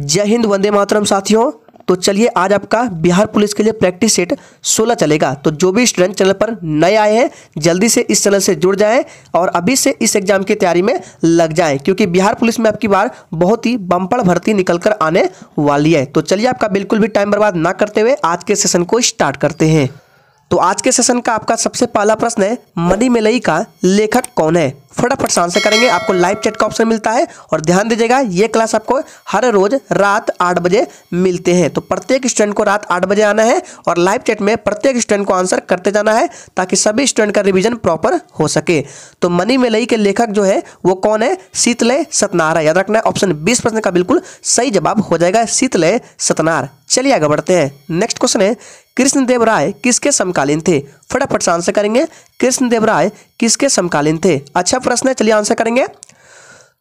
जय हिंद वंदे मातरम साथियों तो चलिए आज आपका बिहार पुलिस के लिए प्रैक्टिस सेट 16 चलेगा तो जो भी स्टूडेंट चैनल पर नए आए हैं जल्दी से इस चैनल से जुड़ जाएं और अभी से इस एग्जाम की तैयारी में लग जाएं क्योंकि बिहार पुलिस में आपकी बार बहुत ही बम्पड़ भर्ती निकल कर आने वाली है तो चलिए आपका बिल्कुल भी टाइम बर्बाद ना करते हुए आज के सेशन को स्टार्ट करते हैं तो आज के सेशन का आपका सबसे पहला प्रश्न है मनी मेलई का लेखक कौन है फटाफट से आंसर करेंगे आपको लाइव चैट का ऑप्शन मिलता है और ध्यान दीजिएगा ये क्लास आपको हर रोज रात आठ बजे मिलते हैं तो प्रत्येक स्टूडेंट को रात आठ बजे आना है और लाइव चैट में प्रत्येक स्टूडेंट को आंसर करते जाना है ताकि सभी स्टूडेंट का रिविजन प्रॉपर हो सके तो मनी मेलई के लेखक जो है वो कौन है शीतलय सतनार याद रखना है ऑप्शन बीस प्रश्न का बिल्कुल सही जवाब हो जाएगा शीतलय सतनार चलिए आगे बढ़ते हैं नेक्स्ट क्वेश्चन है कृष्णदेव राय किसके समकालीन थे फटाफट से आंसर करेंगे कृष्णदेव राय किसके समकालीन थे अच्छा प्रश्न है चलिए आंसर करेंगे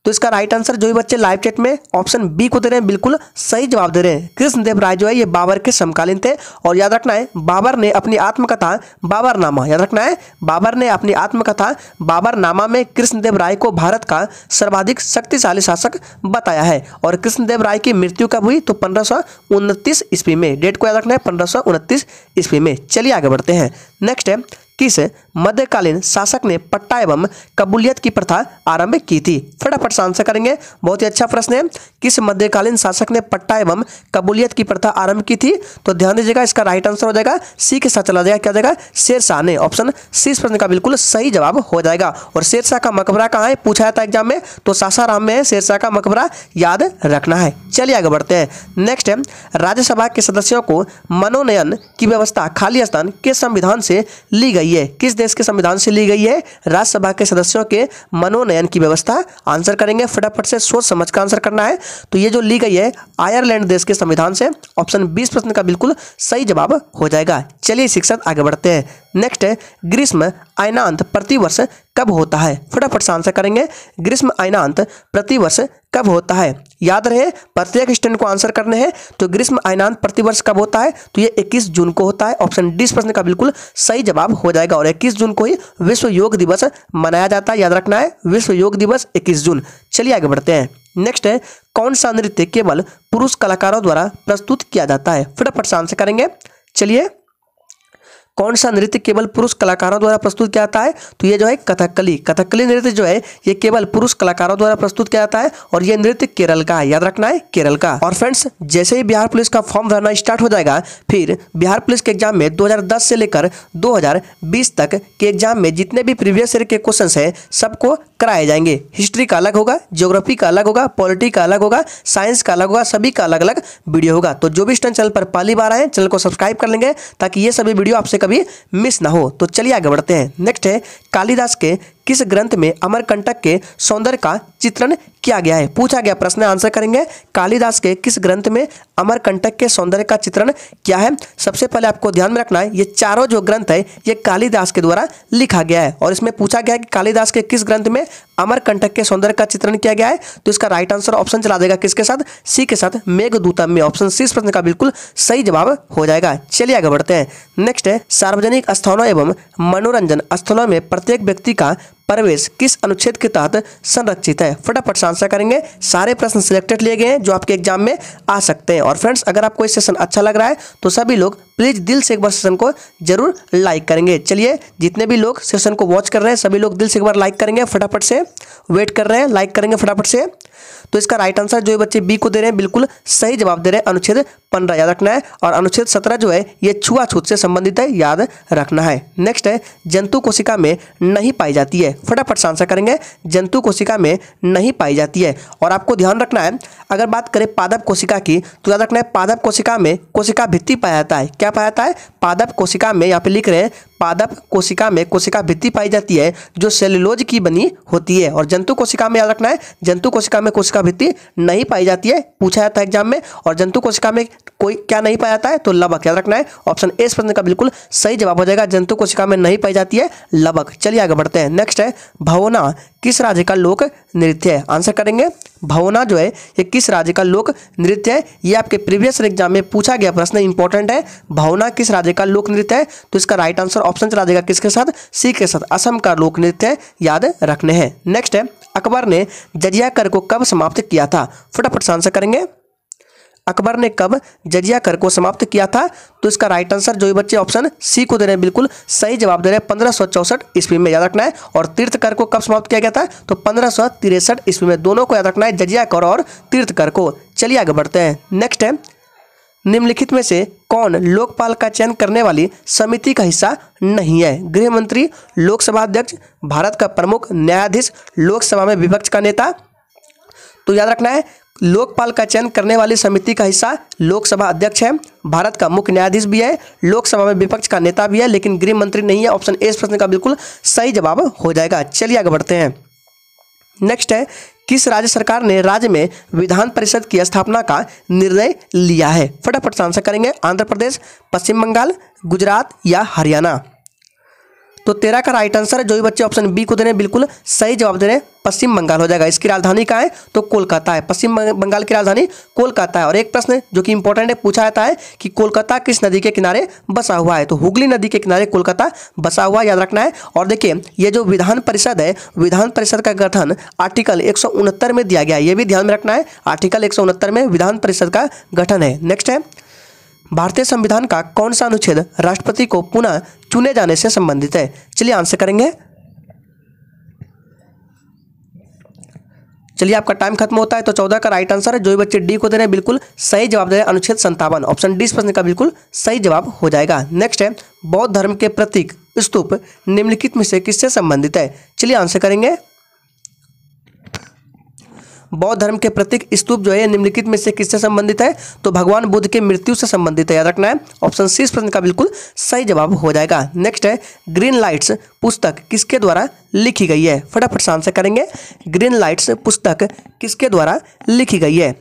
तो इसका राइट आंसर जो भी बच्चे लाइव चैट में ऑप्शन बी को दे रहे हैं बिल्कुल सही जवाब दे रहे हैं कृष्णदेव राय जो है ये बाबर के समकालीन थे और याद रखना है बाबर ने अपनी आत्मकथा बाबर नामा याद रखना है बाबर ने अपनी आत्मकथा बाबर नामा में कृष्णदेव राय को भारत का सर्वाधिक शक्तिशाली शासक बताया है और कृष्णदेव राय की मृत्यु कब हुई तो पंद्रह ईस्वी में डेट को याद रखना है पंद्रह ईस्वी में चलिए आगे बढ़ते हैं नेक्स्ट है किस मध्यकालीन शासक ने पट्टा एवं कबूलियत की प्रथा आरंभ की थी फटाफट से आंसर करेंगे बहुत ही अच्छा प्रश्न है किस मध्यकालीन शासक ने पट्टा एवं कबूलियत की प्रथा आरंभ की थी तो ध्यान दीजिएगा इसका राइट आंसर हो जाएगा सी के साथ चला जाएगा क्या जाएगा शेरशाह ने ऑप्शन सी इस प्रश्न का बिल्कुल सही जवाब हो जाएगा और शेरशाह का मकबरा कहाँ है पूछा है एग्जाम में तो सासाराम में शेरशाह का मकबरा याद रखना है चलिए आगे बढ़ते हैं नेक्स्ट है राज्यसभा के सदस्यों को मनोनयन की व्यवस्था खाली स्थान के संविधान से ली गई है किस देश के संविधान से ली गई है राज्यसभा के सदस्यों के मनोनयन की व्यवस्था आंसर करेंगे फटाफट से सोच समझ का आंसर करना है तो ये जो ली गई है आयरलैंड देश के संविधान से ऑप्शन बीस प्रश्न का बिल्कुल सही जवाब हो जाएगा चलिए शिक्षक आगे बढ़ते हैं नेक्स्ट है ग्रीष्म आयनांत प्रतिवर्ष कब होता है फटाफट से आंसर करेंगे ग्रीष्म आयनांत प्रतिवर्ष कब होता है याद रहे प्रत्येक स्टूडेंट को आंसर करने हैं तो ग्रीष्म आयनांत प्रतिवर्ष कब होता है तो ये 21 जून को होता है ऑप्शन डी इस प्रश्न का बिल्कुल सही जवाब हो जाएगा और 21 जून को ही विश्व योग दिवस मनाया जाता है याद रखना है विश्व योग दिवस इक्कीस जून चलिए आगे बढ़ते हैं नेक्स्ट है कौन सा नृत्य केवल पुरुष कलाकारों द्वारा प्रस्तुत किया जाता है फटाफट से आंसर करेंगे चलिए कौन सा नृत्य केवल पुरुष कलाकारों द्वारा प्रस्तुत किया जाता है तो ये जो है कथकली कथकली नृत्य जो है ये केवल पुरुष कलाकारों द्वारा प्रस्तुत किया जाता है और ये नृत्य केरल का है याद रखना है केरल का और फ्रेंड्स जैसे ही बिहार पुलिस का फॉर्म भरना स्टार्ट हो जाएगा फिर बिहार पुलिस के एग्जाम में दो से लेकर दो तक के एग्जाम में जितने भी प्रीवियस ईयर के क्वेश्चन है सबको कराए जाएंगे हिस्ट्री का अलग होगा ज्योग्राफी का अलग होगा पॉलिटी का अलग होगा साइंस का अलग होगा सभी का अलग अलग वीडियो होगा तो जो भी स्टैंड चैनल पर पहली बार आए चैनल को सब्सक्राइब कर लेंगे ताकि ये सभी वीडियो आपसे कभी भी मिस ना हो तो चलिए आगे बढ़ते हैं नेक्स्ट है कालिदास के किस ग्रंथ में अमरकंटक के सौंदर्य का चित्रण किया गया है पूछा गया प्रश्न आंसर करेंगे कालिदास के किस ग्रंथ में अमरकंटक के सौंदर्य का चित्रण क्या है सबसे पहले आपको ध्यान में रखना है ये चारों जो ग्रंथ है ये कालिदास के द्वारा लिखा गया है और इसमें पूछा गया है कि कालिदास के किस ग्रंथ में अमरकंटक के सौंदर्य का चित्रण किया गया है तो इसका राइट आंसर ऑप्शन चला देगा किसके साथ सी के साथ मेघदूतम में ऑप्शन सी इस प्रश्न का बिल्कुल सही जवाब हो जाएगा चलिए आगे बढ़ते हैं नेक्स्ट है सार्वजनिक स्थानों एवं मनोरंजन स्थलों में प्रत्येक व्यक्ति का प्रवेश किस अनुच्छेद के तहत संरक्षित है फटाफट से आंसर करेंगे सारे प्रश्न सिलेक्टेड लिए गए हैं जो आपके एग्जाम में आ सकते हैं और फ्रेंड्स अगर आपको ये सेशन अच्छा लग रहा है तो सभी लोग प्लीज़ दिल से एक बार सेशन को जरूर लाइक करेंगे चलिए जितने भी लोग सेशन को वॉच कर रहे हैं सभी लोग दिल से एक बार लाइक करेंगे फटाफट से वेट कर रहे हैं लाइक करेंगे फटाफट से तो इसका राइट आंसर जो बच्चे बी को दे रहे हैं बिल्कुल सही जवाब दे रहे हैं अनुच्छेद पंद्रह याद रखना है और अनुच्छेद सत्रह जो है ये छुआछूत से संबंधित है याद रखना है नेक्स्ट है जंतु कोशिका में नहीं पाई जाती है फटाफट से आंसर करेंगे जंतु कोशिका में नहीं पाई जाती है और आपको ध्यान रखना है अगर बात करें पादप कोशिका की तो याद रखना है पादप कोशिका में कोशिका भित्ती पाया जाता है क्या पाया जाता है पादप कोशिका में यहाँ पे लिख रहे हैं पादप कोशिका में कोशिका भित्ति पाई जाती है जो सेलुलोज की बनी होती है और जंतु कोशिका में याद रखना है जंतु कोशिका में कोशिका भित्ति नहीं पाई जाती है पूछा जाता है एग्जाम में और जंतु कोशिका में कोई क्या नहीं पाया जाता है तो लबक याद रखना है ऑप्शन ए इस प्रश्न का बिल्कुल सही जवाब हो जाएगा जंतु कोशिका में नहीं पाई जाती है लबक चलिए आगे बढ़ते हैं नेक्स्ट है भवना किस राज्य का लोक नृत्य है आंसर करेंगे भवना जो है ये किस राज्य का लोक नृत्य है ये आपके प्रीवियस एग्जाम में पूछा गया प्रश्न इंपॉर्टेंट है भवना किस राज्य का लोक नृत्य है तो इसका राइट आंसर ऑप्शन चला जाएगा किसके साथ सी के साथ असम का लोक नृत्य याद रखने हैं नेक्स्ट है अकबर ने जजिया कर को कब समाप्त किया था फटाफट से आंसर करेंगे अकबर ने कब जजिया कर को समाप्त किया था तो इसका राइट आंसर जो बच्चे ऑप्शन सी को दे रहे हैं बिल्कुल सही जवाब दे रहे हैं पंद्रह सौ चौसठ ईस्वी में याद रखना है और तीर्थ कर को कब समाप्त किया गया था तो पंद्रह सौ तिरसठ ईस्वी में दोनों को याद रखना है जजिया कर और तीर्थ कर को चलिए आगे बढ़ते हैं नेक्स्ट है निम्नलिखित में से कौन लोकपाल का चयन करने वाली समिति का हिस्सा नहीं है गृह मंत्री लोकसभा अध्यक्ष भारत का प्रमुख न्यायाधीश लोकसभा में विपक्ष का नेता तो याद रखना है लोकपाल का चयन करने वाली समिति का हिस्सा लोकसभा अध्यक्ष है भारत का मुख्य न्यायाधीश भी है लोकसभा में विपक्ष का नेता भी है लेकिन गृह मंत्री नहीं है ऑप्शन ए इस प्रश्न का बिल्कुल सही जवाब हो जाएगा चलिए आगे बढ़ते हैं नेक्स्ट है किस राज्य सरकार ने राज्य में विधान परिषद की स्थापना का निर्णय लिया है फटाफट से आंसर करेंगे आंध्र प्रदेश पश्चिम बंगाल गुजरात या हरियाणा तो तेरह का राइट आंसर है जो भी बच्चे ऑप्शन बी को दे रहे बिल्कुल सही जवाब दे रहे हैं पश्चिम बंगाल हो जाएगा इसकी राजधानी कहाँ है तो कोलकाता है पश्चिम बंगाल की राजधानी कोलकाता है और एक प्रश्न जो कि इंपॉर्टेंट है पूछा जाता है कि कोलकाता किस नदी के किनारे बसा हुआ है तो हुगली नदी के किनारे कोलकाता बसा हुआ याद रखना है और देखिए ये जो विधान परिषद है विधान परिषद का गठन आर्टिकल एक में दिया गया है ये भी ध्यान में रखना है आर्टिकल एक में विधान परिषद का गठन है नेक्स्ट है भारतीय संविधान का कौन सा अनुच्छेद राष्ट्रपति को पुनः चुने जाने से संबंधित है चलिए आंसर करेंगे चलिए आपका टाइम खत्म होता है तो चौदह का राइट आंसर है जो भी बच्चे डी को दे रहे हैं बिल्कुल सही जवाब दे रहे हैं अनुच्छेद संतावन ऑप्शन डी प्रश्न का बिल्कुल सही जवाब हो जाएगा नेक्स्ट है बौद्ध धर्म के प्रतीक स्तूप निम्नलिखित में से किससे संबंधित है चलिए आंसर करेंगे बौद्ध धर्म के प्रतीक स्तूप जो है निम्नलिखित में से किससे संबंधित है तो भगवान बुद्ध के मृत्यु से संबंधित है याद रखना है ऑप्शन सी इस प्रश्न का बिल्कुल सही जवाब हो जाएगा नेक्स्ट है ग्रीन लाइट्स पुस्तक किसके द्वारा लिखी गई है फटाफट से आंसर करेंगे ग्रीन लाइट्स पुस्तक किसके द्वारा लिखी गई है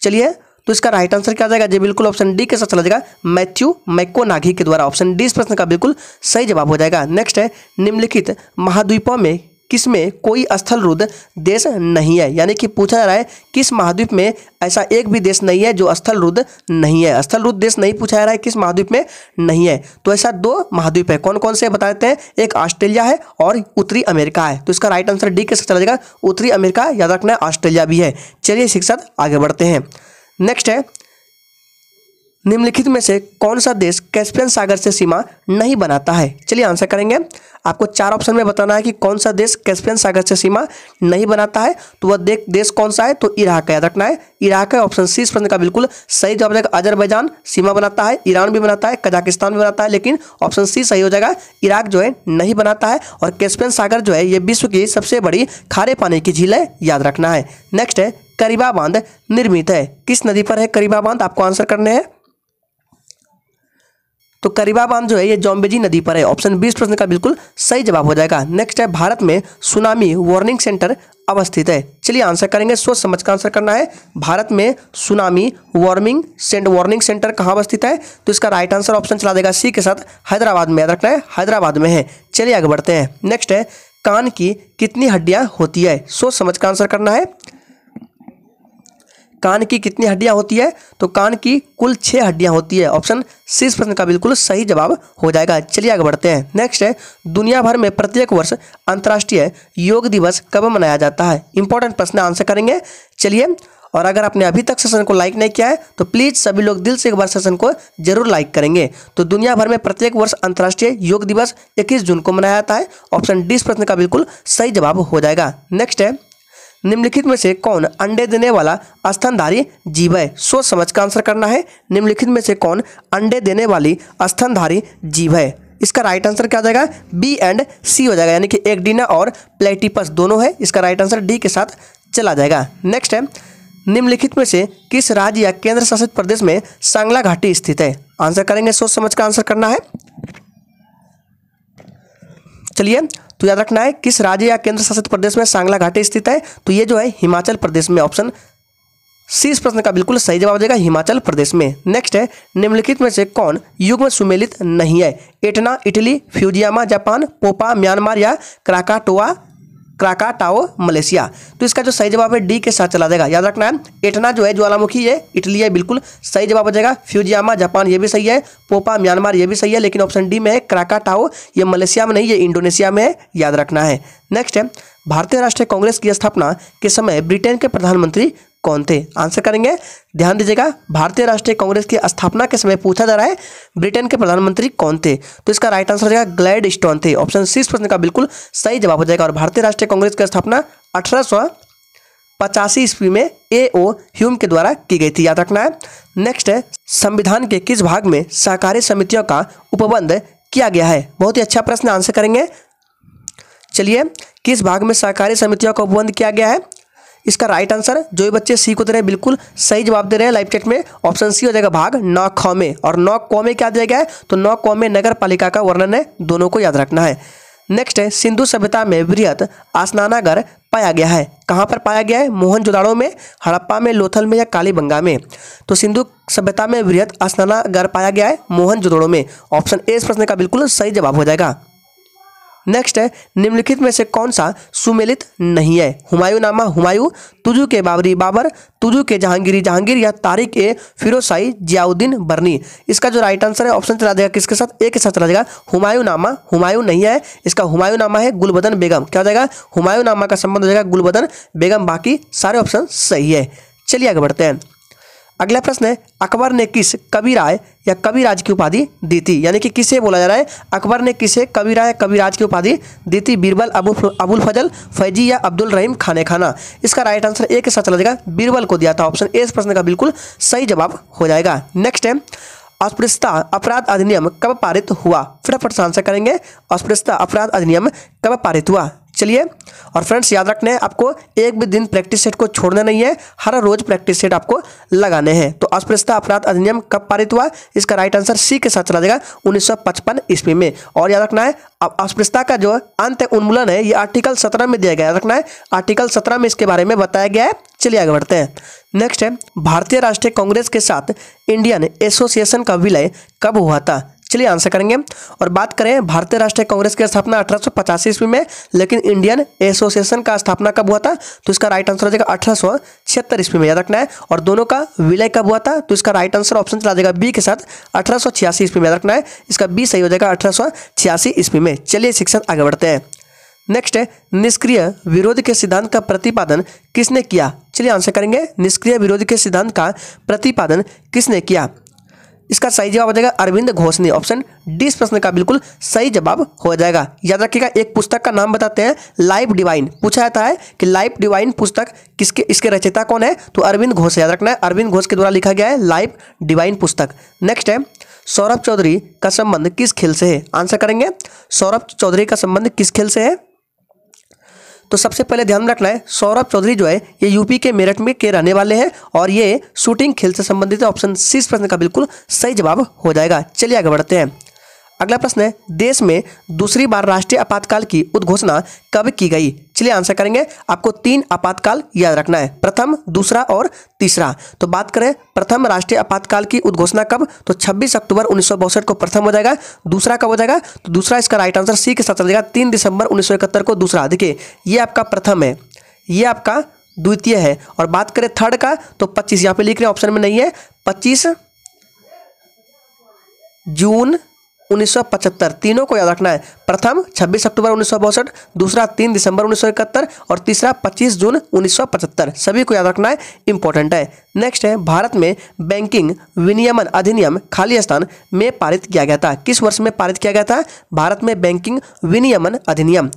चलिए तो इसका राइट आंसर क्या जाएगा जी बिल्कुल ऑप्शन डी के साथ चला जाएगा मैथ्यू नाघी के द्वारा ऑप्शन डी इस प्रश्न का बिल्कुल सही जवाब हो जाएगा नेक्स्ट है निम्नलिखित महाद्वीपों में में कोई स्थल रुद्र देश नहीं है यानी कि पूछा जा रहा है किस महाद्वीप में ऐसा एक भी देश नहीं है जो स्थल रुद्र नहीं है स्थल रुद्र देश नहीं पूछा जा रहा है किस महाद्वीप में नहीं है तो ऐसा दो महाद्वीप है कौन कौन से बता देते हैं एक ऑस्ट्रेलिया है और उत्तरी अमेरिका है तो इसका राइट आंसर डी के चला जाएगा उत्तरी अमेरिका याद रखना ऑस्ट्रेलिया भी है चलिए शिक्षक आगे बढ़ते हैं नेक्स्ट है निम्नलिखित में से कौन सा देश कैस्पियन सागर से सीमा नहीं बनाता है चलिए आंसर करेंगे आपको चार ऑप्शन में बताना है कि कौन सा देश कैस्पियन सागर से सीमा नहीं बनाता है तो वह देख देश कौन सा है तो इराक याद रखना है इराक है ऑप्शन सी इस प्रश्न का बिल्कुल सही जवाब रहेगा अजरबैजान सीमा बनाता है ईरान भी बनाता है कजाकिस्तान भी बनाता है लेकिन ऑप्शन सी सही हो जाएगा इराक जो है नहीं बनाता है और कैस्पियन सागर जो है ये विश्व की सबसे बड़ी खारे पानी की झील है याद रखना है नेक्स्ट है करीबा बांध निर्मित है किस नदी पर है करीबा बांध आपको आंसर करने हैं तो करीबा बांध जो है ये जॉम्बेजी नदी पर है ऑप्शन बीस प्रश्न का बिल्कुल सही जवाब हो जाएगा नेक्स्ट है भारत में सुनामी वार्निंग सेंटर अवस्थित है चलिए आंसर करेंगे सोच समझ का आंसर करना है भारत में tsunami warming sent warning centre कहाँ अवस्थित है तो इसका राइट आंसर ऑप्शन चला देगा सी के साथ हैदराबाद में याद रखना है हैदराबाद में है चलिए आगे बढ़ते हैं नेक्स्ट है कान की कितनी हड्डियाँ होती है सोच समझ का आंसर करना है कान की कितनी हड्डियां होती है तो कान की कुल छह हड्डियां होती है ऑप्शन इस प्रश्न का बिल्कुल सही जवाब हो जाएगा चलिए आगे बढ़ते हैं नेक्स्ट है दुनिया भर में प्रत्येक वर्ष अंतर्राष्ट्रीय योग दिवस कब मनाया जाता है इंपॉर्टेंट प्रश्न आंसर करेंगे चलिए और अगर आपने अभी तक सेशन को लाइक नहीं किया है तो प्लीज़ सभी लोग दिल से एक बार सेशन को जरूर लाइक करेंगे तो दुनिया भर में प्रत्येक वर्ष अंतर्राष्ट्रीय योग दिवस 21 जून को मनाया जाता है ऑप्शन डी प्रश्न का बिल्कुल सही जवाब हो जाएगा नेक्स्ट है निम्नलिखित में से कौन अंडे देने वाला स्तनधारी जीव है सोच समझ का आंसर करना है निम्नलिखित में से कौन अंडे देने वाली स्तनधारी जीव है इसका राइट आंसर क्या हो जाएगा बी एंड सी हो जाएगा यानी कि डीना और प्लेटिपस दोनों है इसका राइट आंसर डी के साथ चला जाएगा नेक्स्ट है निम्नलिखित में से किस राज्य या केंद्र शासित प्रदेश में सांगला घाटी स्थित है आंसर करेंगे सोच समझ का आंसर करना है चलिए तो याद रखना है किस राज्य या केंद्र शासित प्रदेश में सांगला घाटी स्थित है तो ये जो है हिमाचल प्रदेश में ऑप्शन सी इस प्रश्न का बिल्कुल सही जवाब देगा हिमाचल प्रदेश में नेक्स्ट है निम्नलिखित में से कौन युग में सुमेलित नहीं है Etna Italy Fujiyama Japan Popa Myanmar या क्राकाटोआ क्राकाटाओ मलेशिया तो इसका जो सही जवाब है डी के साथ चला जाएगा याद रखना है एटना जो है ज्वालामुखी है इटली है बिल्कुल सही जवाब हो जाएगा फ्यूजियामा जापान ये भी सही है पोपा म्यांमार ये भी सही है लेकिन ऑप्शन डी में है क्राकाटाओ ये मलेशिया में नहीं ये इंडोनेशिया में है याद रखना है नेक्स्ट है भारतीय राष्ट्रीय कांग्रेस की स्थापना के समय ब्रिटेन के प्रधानमंत्री कौन थे आंसर करेंगे ध्यान दीजिएगा भारतीय राष्ट्रीय कांग्रेस की स्थापना के समय पूछा जा रहा है ब्रिटेन के प्रधानमंत्री कौन थे तो इसका राइट आंसर हो जाएगा ग्लैड स्टोन थे ऑप्शन सी प्रश्न का बिल्कुल सही जवाब हो जाएगा और भारतीय राष्ट्रीय कांग्रेस की स्थापना अठारह पचासी ईस्वी में ए ओ ह्यूम के द्वारा की गई थी याद रखना है नेक्स्ट है संविधान के किस भाग में सहकारी समितियों का उपबंध किया गया है बहुत ही अच्छा प्रश्न आंसर करेंगे चलिए किस भाग में सहकारी समितियों का उपबंध किया गया है इसका राइट आंसर जो भी बच्चे सी को दे रहे हैं बिल्कुल सही जवाब दे रहे हैं लाइव चैट में ऑप्शन सी हो जाएगा भाग नौ कौमे में और नौ कौमे में क्या दिया गया है तो नौ कौ में नगर पालिका का वर्णन है दोनों को याद रखना है नेक्स्ट है सिंधु सभ्यता में वृहत आसनानागर पाया गया है कहाँ पर पाया गया है मोहनजोदाड़ो में हड़प्पा में लोथल में या कालीबंगा में तो सिंधु सभ्यता में वृहत आसनानागर पाया गया है मोहनजोदाड़ो में ऑप्शन ए इस प्रश्न का बिल्कुल सही जवाब हो जाएगा नेक्स्ट है निम्नलिखित में से कौन सा सुमेलित नहीं है हुमायूं नामा हुमायूं तुजू के बाबरी बाबर तुजू के जहांगीरी जहांगीर या तारिक ए फिरोसाई जियाउद्दीन बर्नी इसका जो राइट आंसर है ऑप्शन चला जाएगा किसके साथ ए के साथ चला जाएगा हुमायूं नामा हुमायूं नहीं है इसका हुमायूं नामा है गुलबदन बेगम क्या हो जाएगा हुमायूं नामा का संबंध हो जाएगा गुलबदन बेगम बाकी सारे ऑप्शन सही है चलिए आगे बढ़ते हैं अगला प्रश्न है अकबर ने किस कविराय या कविराज की उपाधि दी थी यानी कि किसे बोला जा रहा है अकबर ने किसे कविराय या कविराज की उपाधि दी थी बीरबल अबुल अबुल फजल फैजी या अब्दुल रहीम खाने खाना इसका राइट आंसर एक के साथ चला जाएगा बीरबल को दिया था ऑप्शन ए इस प्रश्न का बिल्कुल सही जवाब हो जाएगा नेक्स्ट है अस्पृश्यता अपराध अधिनियम कब पारित हुआ फटाफट से आंसर करेंगे अस्पृश्यता अपराध अधिनियम कब पारित हुआ चलिए और फ्रेंड्स याद रखने है आपको एक भी दिन प्रैक्टिस सेट को छोड़ना नहीं है हर रोज प्रैक्टिस सेट आपको लगाने हैं तो अस्पृश्यता अपराध अधिनियम कब पारित हुआ इसका राइट आंसर सी के साथ चला जाएगा उन्नीस ईस्वी में और याद रखना है अब अस्पृश्यता का जो अंत उन्मूलन है ये आर्टिकल सत्रह में दिया गया याद रखना है आर्टिकल सत्रह में इसके बारे में बताया गया है चलिए आगे बढ़ते हैं नेक्स्ट है भारतीय राष्ट्रीय कांग्रेस के साथ इंडियन एसोसिएशन का विलय कब हुआ था चलिए आंसर करेंगे और बात करें भारतीय राष्ट्रीय कांग्रेस की स्थापना अठारह ईस्वी में लेकिन इंडियन एसोसिएशन का स्थापना कब हुआ था तो इसका राइट आंसर हो जाएगा अठारह ईस्वी में याद रखना है और दोनों का विलय कब हुआ था तो इसका राइट आंसर ऑप्शन चला जाएगा बी के साथ अठारह ईस्वी में याद रखना है इसका बी सही हो जाएगा अठारह ईस्वी में चलिए शिक्षक आगे बढ़ते हैं नेक्स्ट है निष्क्रिय विरोध के सिद्धांत का प्रतिपादन किसने किया चलिए आंसर करेंगे निष्क्रिय विरोध के सिद्धांत का प्रतिपादन किसने किया इसका सही जवाब हो जाएगा अरविंद घोष ने ऑप्शन डी इस प्रश्न का बिल्कुल सही जवाब हो जाएगा याद रखिएगा एक पुस्तक का नाम बताते हैं लाइफ डिवाइन पूछा जाता है कि लाइफ डिवाइन पुस्तक किसके इसके रचयिता कौन है तो अरविंद घोष याद रखना है अरविंद घोष के द्वारा लिखा गया है लाइफ डिवाइन पुस्तक नेक्स्ट है सौरभ चौधरी का संबंध किस खेल से है आंसर करेंगे सौरभ चौधरी का संबंध किस खेल से है तो सबसे पहले ध्यान रखना है सौरभ चौधरी जो है ये यूपी के मेरठ में के रहने वाले हैं और ये शूटिंग खेल से संबंधित ऑप्शन सी प्रश्न का बिल्कुल सही जवाब हो जाएगा चलिए आगे बढ़ते हैं अगला प्रश्न है देश में दूसरी बार राष्ट्रीय आपातकाल की उद्घोषणा कब की गई चलिए आंसर करेंगे आपको तीन आपातकाल याद रखना है प्रथम दूसरा और तीसरा तो बात करें प्रथम राष्ट्रीय आपातकाल की उद्घोषणा कब तो 26 अक्टूबर उन्नीस को प्रथम हो जाएगा दूसरा कब हो जाएगा तो दूसरा इसका राइट आंसर सी के साथ चल जाएगा तीन दिसंबर उन्नीस को दूसरा देखिए ये आपका प्रथम है ये आपका द्वितीय है और बात करें थर्ड का तो पच्चीस यहाँ पर लिख रहे ऑप्शन में नहीं है पच्चीस जून 1975 तीनों को याद रखना है प्रथम 26 अक्टूबर उन्नीस दूसरा 3 दिसंबर उन्नीस और तीसरा 25 जून 1975 सभी को याद रखना है इंपॉर्टेंट है नेक्स्ट है भारत में बैंकिंग विनियमन अधिनियम खाली स्थान में पारित किया गया था किस वर्ष में पारित किया गया था भारत में बैंकिंग विनियमन अधिनियम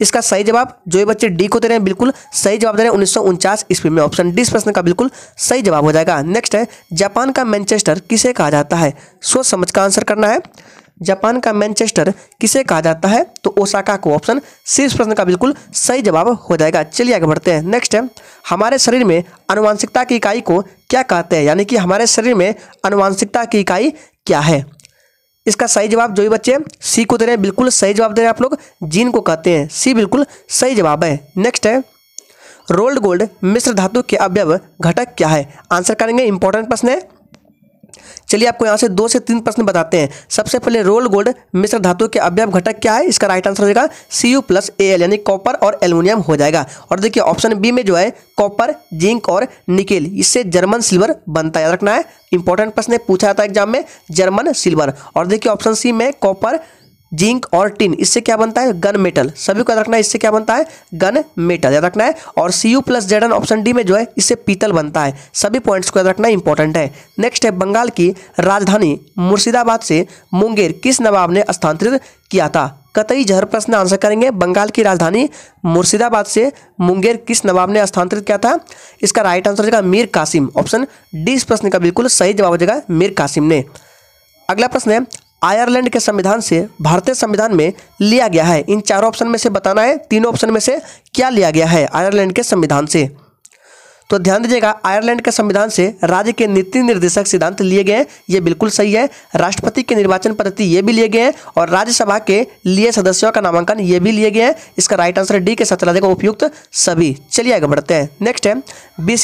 इसका सही जवाब जो ये बच्चे डी को दे रहे हैं बिल्कुल सही जवाब दे रहे हैं उन्नीस ईस्वी में ऑप्शन डी प्रश्न का बिल्कुल सही जवाब हो जाएगा नेक्स्ट है जापान का मैनचेस्टर किसे कहा जाता है सोच समझ का आंसर करना है जापान का मैनचेस्टर किसे कहा जाता है तो ओसाका को ऑप्शन शीर्ष प्रश्न का बिल्कुल सही जवाब हो जाएगा चलिए आगे बढ़ते हैं नेक्स्ट है हमारे शरीर में अनुवांशिकता की इकाई को क्या कहते हैं यानी कि हमारे शरीर में अनुवांशिकता की इकाई क्या है इसका सही जवाब जो भी बच्चे सी को दे रहे हैं बिल्कुल सही जवाब दे रहे हैं आप लोग जीन को कहते हैं सी बिल्कुल सही जवाब है नेक्स्ट है रोल्ड गोल्ड मिश्र धातु के अवयव घटक क्या है आंसर करेंगे इंपॉर्टेंट प्रश्न है चलिए आपको यहाँ से दो से तीन प्रश्न बताते हैं सबसे पहले रोल गोल्ड मिश्र धातु के अवयव घटक क्या है इसका राइट आंसर हो जाएगा C U plus A L यानी कॉपर और एल्यूमिनियम हो जाएगा और देखिए ऑप्शन बी में जो है कॉपर जिंक और निकेल इससे जर्मन सिल्वर बनता है याद रखना है इंपॉर्टेंट प्रश्न पूछा जाता है एग्जाम में जर्मन सिल्वर और देखिए ऑप्शन सी में कॉपर जिंक और टिन इससे क्या बनता है गन मेटल सभी को याद रखना है इससे क्या बनता है गन मेटल याद रखना है और C U plus Z N option D में जो है इससे पीतल बनता है सभी पॉइंट्स को याद रखना इंपॉर्टेंट है नेक्स्ट है बंगाल की राजधानी मुर्शिदाबाद से मुंगेर किस नवाब ने स्थानांतरित किया था कतई जहर प्रश्न आंसर करेंगे बंगाल की राजधानी मुर्शिदाबाद से मुंगेर किस नवाब ने स्थानांतरित किया था इसका राइट आंसर हो मीर कासिम ऑप्शन डी इस प्रश्न का बिल्कुल सही जवाब हो जाएगा मीर कासिम ने अगला प्रश्न है आयरलैंड के संविधान से भारतीय संविधान में लिया गया है इन चारों ऑप्शन में से बताना है तीनों ऑप्शन में से क्या लिया गया है आयरलैंड के संविधान से तो ध्यान दीजिएगा आयरलैंड के संविधान से राज्य के नीति निर्देशक सिद्धांत लिए गए हैं ये बिल्कुल सही है राष्ट्रपति के निर्वाचन पद्धति ये भी लिए गए हैं और राज्यसभा के लिए सदस्यों का नामांकन ये भी लिए गए हैं इसका राइट आंसर डी के साथ चला जाएगा उपयुक्त सभी चलिए आगे बढ़ते हैं नेक्स्ट है बी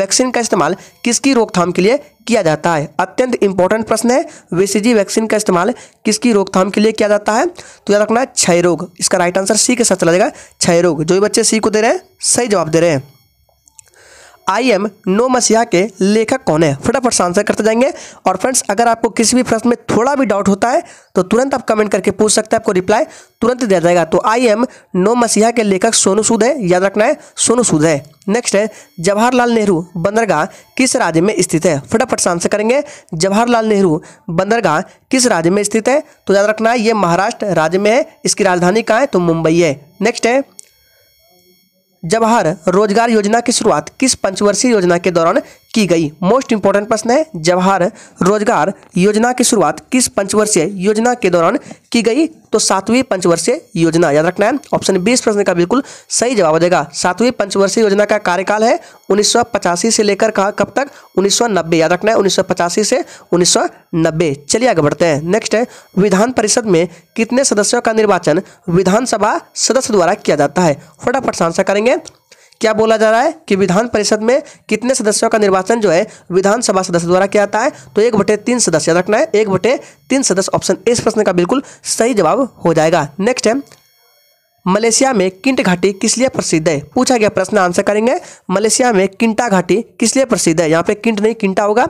वैक्सीन का इस्तेमाल किसकी रोकथाम के लिए किया जाता है अत्यंत इंपॉर्टेंट प्रश्न है बीसीजी वैक्सीन का इस्तेमाल किसकी रोकथाम के लिए किया जाता है तो याद रखना है क्षय रोग इसका राइट आंसर सी के साथ चला जाएगा क्षय रोग जो भी बच्चे सी को दे रहे हैं सही जवाब दे रहे हैं आई एम नो मसीहा के लेखक कौन है फटाफट से आंसर करते जाएंगे और फ्रेंड्स अगर आपको किसी भी प्रश्न में थोड़ा भी डाउट होता है तो तुरंत आप कमेंट करके पूछ सकते हैं आपको रिप्लाई तुरंत दिया जाएगा तो आई एम नो मसीहा के लेखक सोनू सूद है याद रखना है सोनू सूद है नेक्स्ट है जवाहरलाल नेहरू बंदरगाह किस राज्य में स्थित है फटाफट से आंसर करेंगे जवाहरलाल नेहरू बंदरगाह किस राज्य में स्थित है तो याद रखना है ये महाराष्ट्र राज्य में है इसकी राजधानी कहाँ है तो मुंबई है नेक्स्ट है जवाहर रोजगार योजना की शुरुआत किस पंचवर्षीय योजना के दौरान की गई मोस्ट इंपोर्टेंट प्रश्न है जवाहर रोजगार योजना की शुरुआत किस पंचवर्षीय योजना के दौरान की गई तो सातवीं पंचवर्षीय योजना याद रखना है ऑप्शन बीस प्रश्न का बिल्कुल सही जवाब हो जाएगा सातवीं पंचवर्षीय योजना का कार्यकाल है उन्नीस से लेकर कहा कब तक उन्नीस याद रखना है उन्नीस से उन्नीस चलिए आगे बढ़ते हैं नेक्स्ट है विधान परिषद में कितने सदस्यों का निर्वाचन विधानसभा सदस्य द्वारा किया जाता है फटाफट सांसा करेंगे क्या बोला जा रहा है कि विधान परिषद में कितने सदस्यों का निर्वाचन जो है विधानसभा सदस्य द्वारा किया जाता है तो एक बटे तीन सदस्य याद रखना है एक बटे तीन सदस्य ऑप्शन इस प्रश्न का बिल्कुल सही जवाब हो जाएगा नेक्स्ट है मलेशिया में किंट घाटी किस लिए प्रसिद्ध है पूछा गया प्रश्न आंसर करेंगे मलेशिया में किंटा घाटी किस लिए प्रसिद्ध है यहाँ पे किंट नहीं किंटा होगा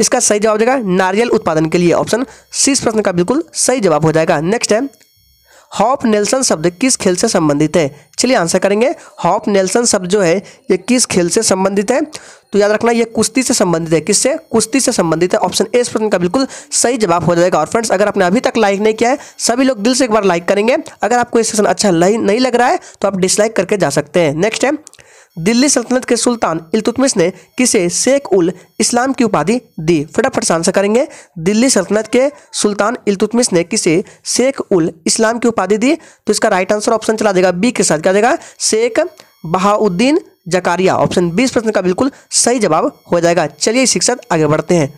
इसका सही जवाब हो जाएगा नारियल उत्पादन के लिए ऑप्शन सी इस प्रश्न का बिल्कुल सही जवाब हो जाएगा नेक्स्ट है हॉप नेल्सन शब्द किस खेल से संबंधित है चलिए आंसर करेंगे हॉप नेल्सन शब्द जो है ये किस खेल से संबंधित है तो याद रखना ये कुश्ती से संबंधित है किससे कुश्ती से संबंधित है ऑप्शन ए इस प्रश्न का बिल्कुल सही जवाब हो जाएगा और फ्रेंड्स अगर आपने अभी तक लाइक नहीं किया है सभी लोग दिल से एक बार लाइक करेंगे अगर आपको ये सेशन अच्छा नहीं लग रहा है तो आप डिसलाइक करके जा सकते हैं नेक्स्ट है दिल्ली सल्तनत के सुल्तान इलतुतमिस ने किसे शेख उल इस्लाम की उपाधि दी फटाफट से आंसर करेंगे दिल्ली सल्तनत के सुल्तान इलतुतमिस ने किसे शेख उल इस्लाम की उपाधि दी तो इसका राइट आंसर ऑप्शन चला देगा बी के साथ क्या देगा शेख बहाउद्दीन जकारिया ऑप्शन बीस प्रश्न का बिल्कुल सही जवाब हो जाएगा चलिए शिक्षक आगे बढ़ते हैं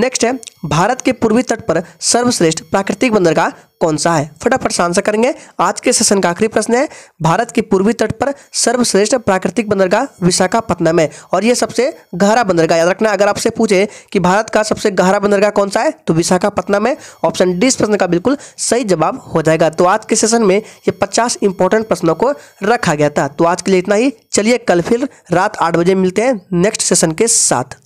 नेक्स्ट है भारत के पूर्वी तट पर सर्वश्रेष्ठ प्राकृतिक बंदरगाह कौन सा है फटाफट से आंसर करेंगे आज के सेशन का आखिरी प्रश्न है भारत के पूर्वी तट पर सर्वश्रेष्ठ प्राकृतिक बंदरगाह विशाखापट्टनम है और यह सबसे गहरा बंदरगाह याद रखना अगर आपसे पूछे कि भारत का सबसे गहरा बंदरगाह कौन सा है तो विशाखापट्टनम है ऑप्शन डी इस प्रश्न का बिल्कुल सही जवाब हो जाएगा तो आज के सेशन में ये पचास इंपॉर्टेंट प्रश्नों को रखा गया था तो आज के लिए इतना ही चलिए कल फिर रात आठ बजे मिलते हैं नेक्स्ट सेशन के साथ